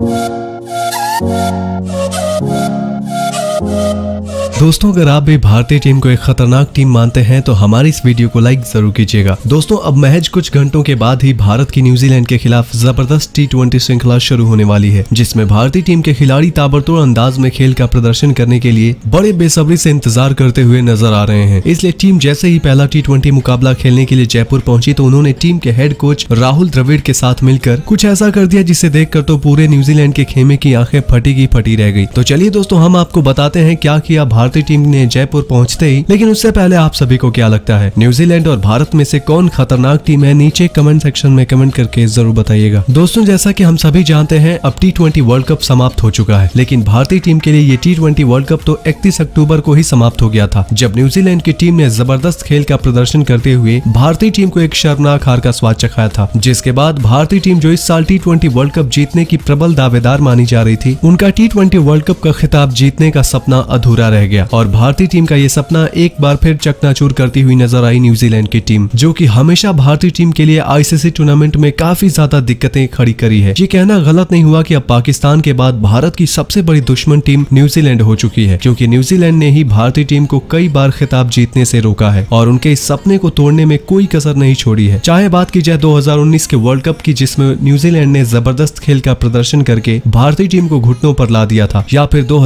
Oh. दोस्तों अगर आप भी भारतीय टीम को एक खतरनाक टीम मानते हैं तो हमारी इस वीडियो को लाइक जरूर कीजिएगा दोस्तों अब महज कुछ घंटों के बाद ही भारत की न्यूजीलैंड के खिलाफ जबरदस्त टी ट्वेंटी श्रृंखला शुरू होने वाली है जिसमें भारतीय टीम के खिलाड़ी ताबड़तोड़ अंदाज में खेल का प्रदर्शन करने के लिए बड़े बेसब्री से इंतजार करते हुए नजर आ रहे हैं इसलिए टीम जैसे ही पहला टी मुकाबला खेलने के लिए जयपुर पहुंची तो उन्होंने टीम के हेड कोच राहुल द्रविड़ के साथ मिलकर कुछ ऐसा कर दिया जिसे देखकर तो पूरे न्यूजीलैंड के खेमे की आंखें फटी की फटी रह गई तो चलिए दोस्तों हम आपको बताते हैं क्या किया भारत भारतीय टीम ने जयपुर पहुंचते ही लेकिन उससे पहले आप सभी को क्या लगता है न्यूजीलैंड और भारत में से कौन खतरनाक टीम है नीचे कमेंट सेक्शन में कमेंट करके जरूर बताइएगा दोस्तों जैसा की हम सभी जानते हैं अब टी वर्ल्ड कप समाप्त हो चुका है लेकिन भारतीय टीम के लिए ये टी वर्ल्ड कप तो इकतीस अक्टूबर को ही समाप्त हो गया था जब न्यूजीलैंड की टीम ने जबरदस्त खेल का प्रदर्शन करते हुए भारतीय टीम को एक शर्मनाक हार का स्वाद चखाया था जिसके बाद भारतीय टीम जो इस साल टी वर्ल्ड कप जीतने की प्रबल दावेदार मानी जा रही थी उनका टी वर्ल्ड कप का खिताब जीतने का सपना अधूरा रह गया गया और भारतीय टीम का ये सपना एक बार फिर चकनाचूर करती हुई नजर आई न्यूजीलैंड की टीम जो की हमेशा भारतीय टीम के लिए आईसीसी टूर्नामेंट में काफी ज्यादा दिक्कतें खड़ी करी है ये कहना गलत नहीं हुआ की अब पाकिस्तान के बाद भारत की सबसे बड़ी दुश्मन टीम न्यूजीलैंड हो चुकी है क्यूँकी न्यूजीलैंड ने ही भारतीय टीम को कई बार खिताब जीतने से रोका है और उनके इस सपने को तोड़ने में कोई कसर नहीं छोड़ी है चाहे बात की जाए 2019 के वर्ल्ड कप की जिसमें न्यूजीलैंड ने जबरदस्त खेल का प्रदर्शन करके भारतीय टीम को घुटनों पर ला दिया था या फिर दो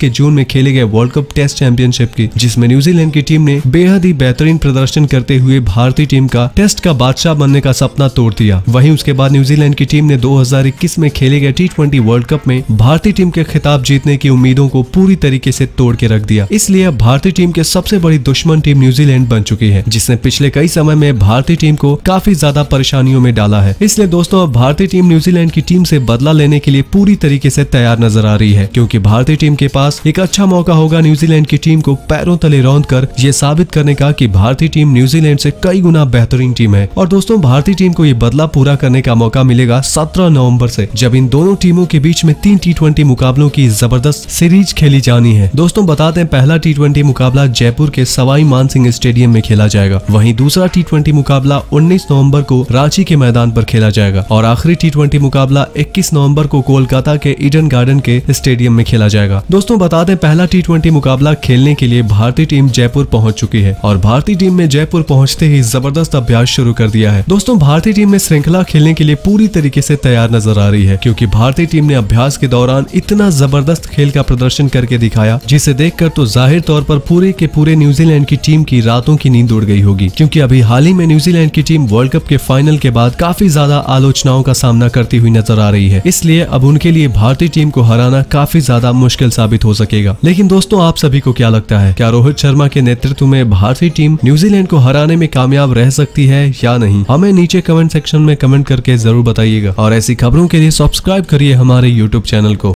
के जून में खेले गए world cup group test championship की जिसमें न्यूजीलैंड की टीम ने बेहद ही बेहतरीन प्रदर्शन करते हुए भारतीय टीम का टेस्ट का बादशाह बनने का सपना तोड़ दिया वहीं उसके बाद न्यूजीलैंड की टीम ने 2021 में खेले गए टी वर्ल्ड कप में भारतीय टीम के खिताब जीतने की उम्मीदों को पूरी तरीके से तोड़ के रख दिया इसलिए भारतीय टीम के सबसे बड़ी दुश्मन टीम न्यूजीलैंड बन चुकी है जिसने पिछले कई समय में भारतीय टीम को काफी ज्यादा परेशानियों में डाला है इसलिए दोस्तों अब भारतीय टीम न्यूजीलैंड की टीम से बदला लेने के लिए पूरी तरीके से तैयार नजर आ रही है क्योंकि भारतीय टीम के पास एक अच्छा मौका होगा न्यूजीलैंड की टीम को पैरों तले रौंद कर ये साबित करने का की भारतीय टीम न्यूजीलैंड से कई गुना बेहतरीन टीम है और दोस्तों भारतीय टीम को ये बदला पूरा करने का मौका मिलेगा सत्रह नवम्बर ऐसी जब इन दोनों टीमों के बीच में तीन टी मुकाबलों की जबरदस्त सीरीज खेली जानी है दोस्तों बताते हैं पहला टी मुकाबला जयपुर के सवाई मान स्टेडियम में खेला जाएगा वही दूसरा टी मुकाबला उन्नीस नवम्बर को रांची के मैदान आरोप खेला जाएगा और आखिरी टी मुकाबला इक्कीस नवंबर को कोलकाता के ईडन गार्डन के स्टेडियम में खेला जाएगा दोस्तों बताते हैं पहला टी मुकाबला खेलने के लिए भारतीय टीम जयपुर पहुंच चुकी है और भारतीय टीम में जयपुर पहुंचते ही जबरदस्त अभ्यास शुरू कर दिया है दोस्तों भारतीय टीम में श्रृंखला खेलने के लिए पूरी तरीके से तैयार नजर आ रही है क्योंकि भारतीय टीम ने अभ्यास के दौरान इतना जबरदस्त खेल का प्रदर्शन करके दिखाया जिसे देखकर तो जाहिर तौर पर पूरे के पूरे न्यूजीलैंड की टीम की रातों की नींद उड़ गई होगी क्यूँकी अभी हाल ही में न्यूजीलैंड की टीम वर्ल्ड कप के फाइनल के बाद काफी ज्यादा आलोचनाओं का सामना करती हुई नजर आ रही है इसलिए अब उनके लिए भारतीय टीम को हराना काफी ज्यादा मुश्किल साबित हो सकेगा लेकिन दोस्तों आप आप सभी को क्या लगता है क्या रोहित शर्मा के नेतृत्व में भारतीय टीम न्यूजीलैंड को हराने में कामयाब रह सकती है या नहीं हमें नीचे कमेंट सेक्शन में कमेंट करके जरूर बताइएगा और ऐसी खबरों के लिए सब्सक्राइब करिए हमारे यूट्यूब चैनल को